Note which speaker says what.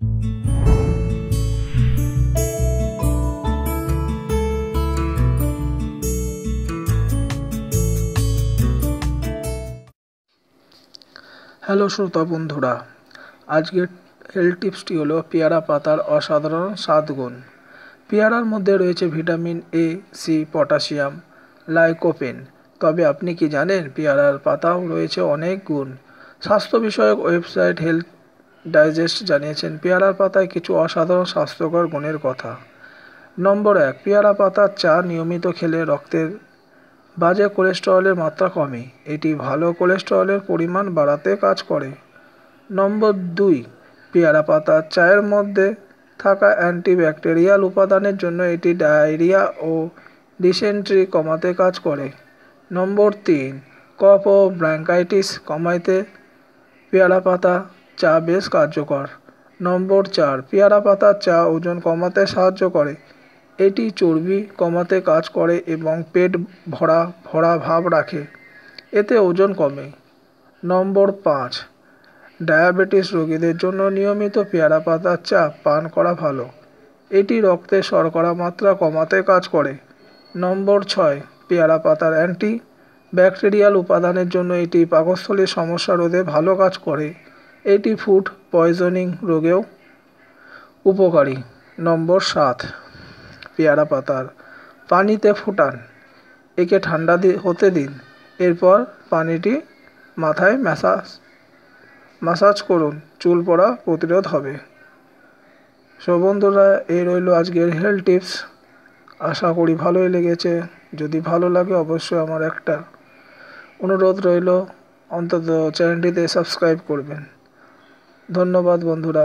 Speaker 1: hello শ্রোতা বন্ধুরা আজকের হেলথ টিপসটি হলো পেয়ারা পাতার অসাধারণ স্বাদগুণ পেয়ারার মধ্যে রয়েছে vitamin A C potassium lycopene তবে আপনি কি জানেন পেয়ারার পাতাও রয়েছে অনেক গুণ স্বাস্থ্য বিষয়ক ওয়েবসাইট হেলথ ডাইজেস্ট জানিয়েছেন পেয়ারা পাতায় কিছু অসাধারণ স্বাস্থ্যকর গুণের কথা নম্বর এক পেয়ারা পাতার চা নিয়মিত খেলে রক্তের বাজে কোলেস্টেরলের মাত্রা কমে এটি ভালো কোলেস্টেরলের পরিমাণ বাড়াতে কাজ করে নম্বর দুই পেয়ারা পাতা চায়ের মধ্যে থাকা অ্যান্টিব্যাকটেরিয়াল উপাদানের জন্য এটি ডায়রিয়া ও ডিসেন্ট্রি কমাতে কাজ করে নম্বর তিন কফ ও ব্র্যাঙ্কাইটিস কমাইতে পেয়ারা পাতা চা বেশ কার্যকর নম্বর চার পেয়ারা পাতার চা ওজন কমাতে সাহায্য করে এটি চর্বি কমাতে কাজ করে এবং পেট ভরা ভরা ভাব রাখে এতে ওজন কমে নম্বর পাঁচ ডায়াবেটিস রোগীদের জন্য নিয়মিত পেয়ারা পাতার চা পান করা ভালো এটি রক্তে শর্করা মাত্রা কমাতে কাজ করে নম্বর ছয় পেয়ারা পাতার অ্যান্টি ব্যাকটেরিয়াল উপাদানের জন্য এটি পাকস্থলীর সমস্যা রোধে ভালো কাজ করে এটি ফুড পয়জনিং রোগেও উপকারী নম্বর সাত পেয়ারা পাতার পানিতে ফোটান একে ঠান্ডা হতে দিন এরপর পানিটি মাথায় ম্যাসাজ মাসাজ করুন চুল পড়া প্রতিরোধ হবে সবন্ধুরা বন্ধুরা এই রইল আজকের হেলথ টিপস আশা করি ভালোই লেগেছে যদি ভালো লাগে অবশ্যই আমার একটা অনুরোধ রইল অন্তত চ্যানেলটিতে সাবস্ক্রাইব করবেন ধন্যবাদ বন্ধুরা